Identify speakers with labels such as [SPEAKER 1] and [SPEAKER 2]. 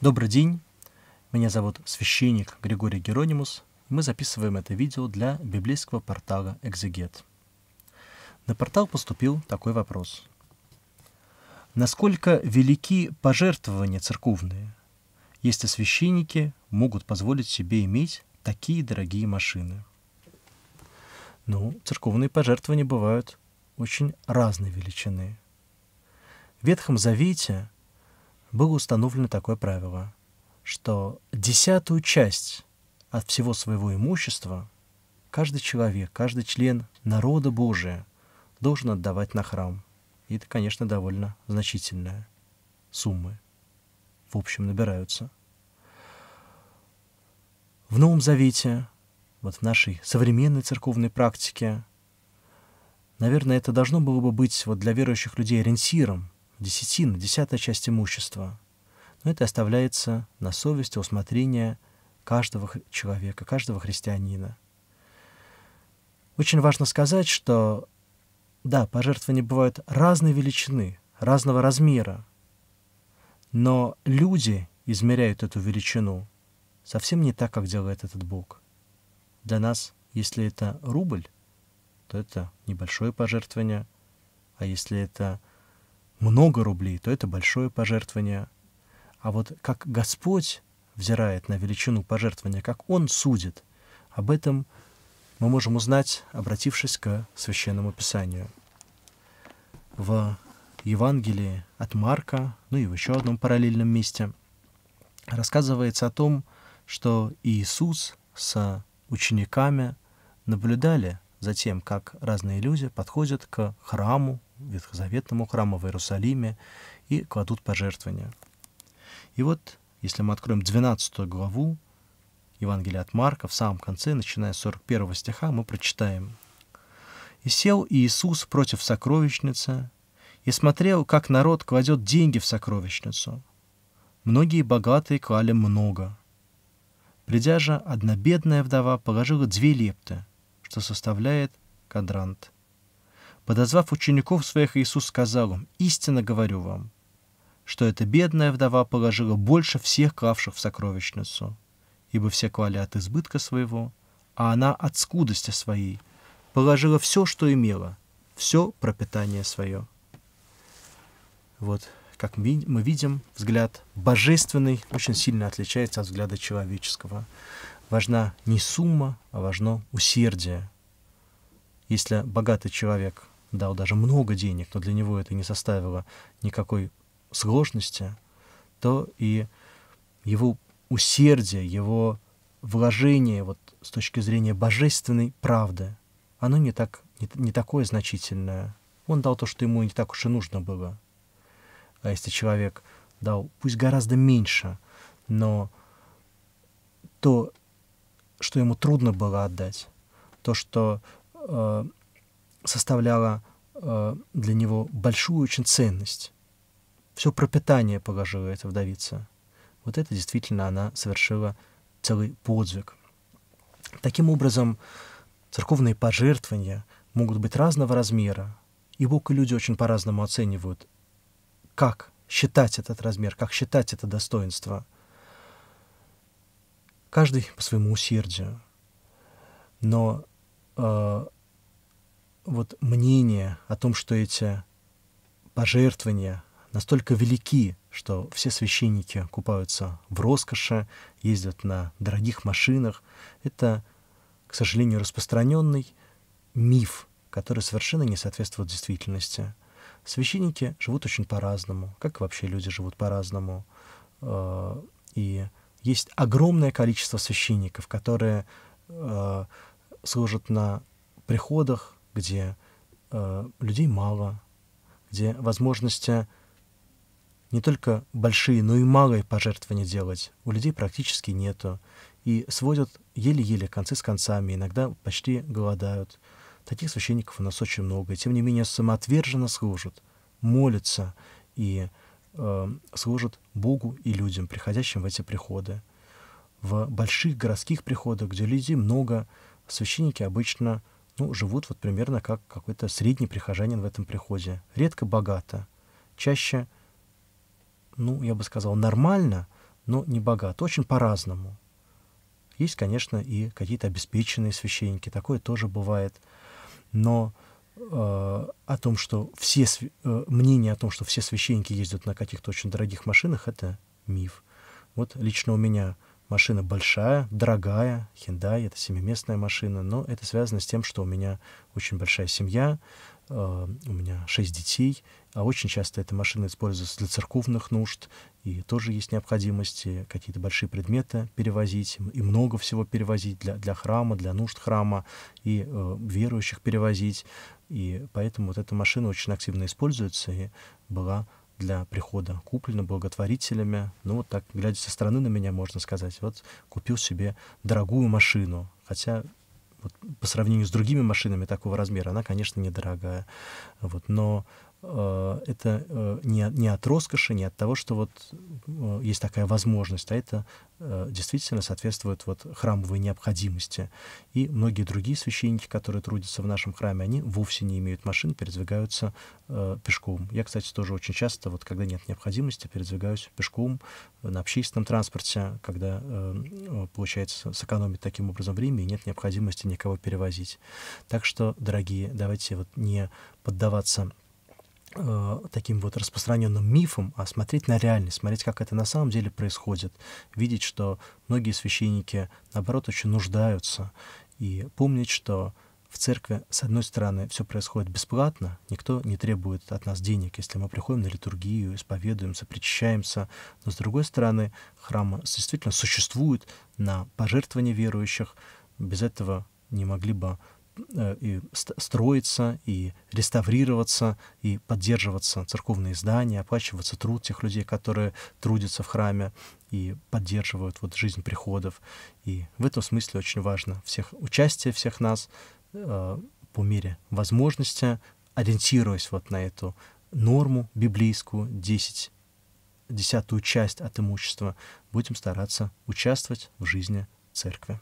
[SPEAKER 1] Добрый день, меня зовут священник Григорий Геронимус, и мы записываем это видео для библейского портала «Экзегет». На портал поступил такой вопрос. Насколько велики пожертвования церковные, если священники могут позволить себе иметь такие дорогие машины? Ну, церковные пожертвования бывают очень разной величины. В Ветхом Завете – было установлено такое правило, что десятую часть от всего своего имущества каждый человек, каждый член народа Божия должен отдавать на храм. И это, конечно, довольно значительная сумма. в общем набираются. В Новом Завете, вот в нашей современной церковной практике, наверное, это должно было бы быть вот для верующих людей ориентиром, десятина, десятая часть имущества. Но это оставляется на совести усмотрение каждого человека, каждого христианина. Очень важно сказать, что да, пожертвования бывают разной величины, разного размера, но люди измеряют эту величину совсем не так, как делает этот Бог. Для нас, если это рубль, то это небольшое пожертвование, а если это много рублей, то это большое пожертвование. А вот как Господь взирает на величину пожертвования, как Он судит, об этом мы можем узнать, обратившись к Священному Писанию. В Евангелии от Марка, ну и в еще одном параллельном месте, рассказывается о том, что Иисус с учениками наблюдали за тем, как разные люди подходят к храму, ветхозаветному храму в Иерусалиме и кладут пожертвования. И вот, если мы откроем 12 главу Евангелия от Марка, в самом конце, начиная с 41 стиха, мы прочитаем. «И сел Иисус против сокровищницы, и смотрел, как народ кладет деньги в сокровищницу. Многие богатые клали много. Придя же, одна бедная вдова положила две лепты, что составляет кадрант – Подозвав учеников своих, Иисус сказал им, «Истинно говорю вам, что эта бедная вдова положила больше всех клавших в сокровищницу, ибо все клали от избытка своего, а она от скудости своей положила все, что имела, все пропитание свое». Вот, как мы видим, взгляд божественный очень сильно отличается от взгляда человеческого. Важна не сумма, а важно усердие. Если богатый человек – дал даже много денег, но для него это не составило никакой сложности, то и его усердие, его вложение вот с точки зрения божественной правды, оно не, так, не, не такое значительное. Он дал то, что ему не так уж и нужно было. А если человек дал, пусть гораздо меньше, но то, что ему трудно было отдать, то, что э, составляла э, для него большую очень ценность. Все пропитание положила эта вдовица. Вот это действительно она совершила целый подвиг. Таким образом, церковные пожертвования могут быть разного размера, и Бог и люди очень по-разному оценивают, как считать этот размер, как считать это достоинство. Каждый по своему усердию. Но э, вот мнение о том, что эти пожертвования настолько велики, что все священники купаются в роскоши, ездят на дорогих машинах, это, к сожалению, распространенный миф, который совершенно не соответствует действительности. Священники живут очень по-разному, как вообще люди живут по-разному. Э, и есть огромное количество священников, которые э, служат на приходах, где э, людей мало, где возможности не только большие, но и малые пожертвования делать у людей практически нету. И сводят еле-еле концы с концами, иногда почти голодают. Таких священников у нас очень много. И тем не менее самоотверженно служат, молятся и э, служат Богу и людям, приходящим в эти приходы. В больших городских приходах, где людей много, священники обычно ну, живут вот примерно как какой-то средний прихожанин в этом приходе. Редко богато, чаще, ну, я бы сказал, нормально, но не богато, очень по-разному. Есть, конечно, и какие-то обеспеченные священники, такое тоже бывает. Но э, о том, что все э, мнение о том, что все священники ездят на каких-то очень дорогих машинах, это миф. Вот лично у меня Машина большая, дорогая, Hyundai, это семиместная машина, но это связано с тем, что у меня очень большая семья, э, у меня шесть детей, а очень часто эта машина используется для церковных нужд, и тоже есть необходимости какие-то большие предметы перевозить, и много всего перевозить для, для храма, для нужд храма, и э, верующих перевозить, и поэтому вот эта машина очень активно используется и была для прихода куплено благотворителями. Ну, вот так, глядя со стороны на меня, можно сказать, вот купил себе дорогую машину. Хотя вот, по сравнению с другими машинами такого размера она, конечно, недорогая. Вот, но Э, это э, не, не от роскоши, не от того, что вот э, есть такая возможность, а это действительно соответствует вот храмовой необходимости. И многие другие священники, которые трудятся в нашем храме, они вовсе не имеют машин, передвигаются э, пешком. Я, кстати, тоже очень часто, вот когда нет необходимости, передвигаюсь пешком на общественном транспорте, когда э, получается сэкономить таким образом время и нет необходимости никого перевозить. Так что, дорогие, давайте вот не поддаваться Э, таким вот распространенным мифом, а смотреть на реальность, смотреть, как это на самом деле происходит, видеть, что многие священники, наоборот, очень нуждаются, и помнить, что в церкви, с одной стороны, все происходит бесплатно, никто не требует от нас денег, если мы приходим на литургию, исповедуемся, причащаемся, но с другой стороны, храмы действительно существуют на пожертвования верующих, без этого не могли бы Э, и строиться, и реставрироваться, и поддерживаться церковные здания, оплачиваться труд тех людей, которые трудятся в храме и поддерживают вот жизнь приходов. И в этом смысле очень важно всех, участие всех нас э, по мере возможности, ориентируясь вот на эту норму библейскую, 10 десятую часть от имущества, будем стараться участвовать в жизни церкви.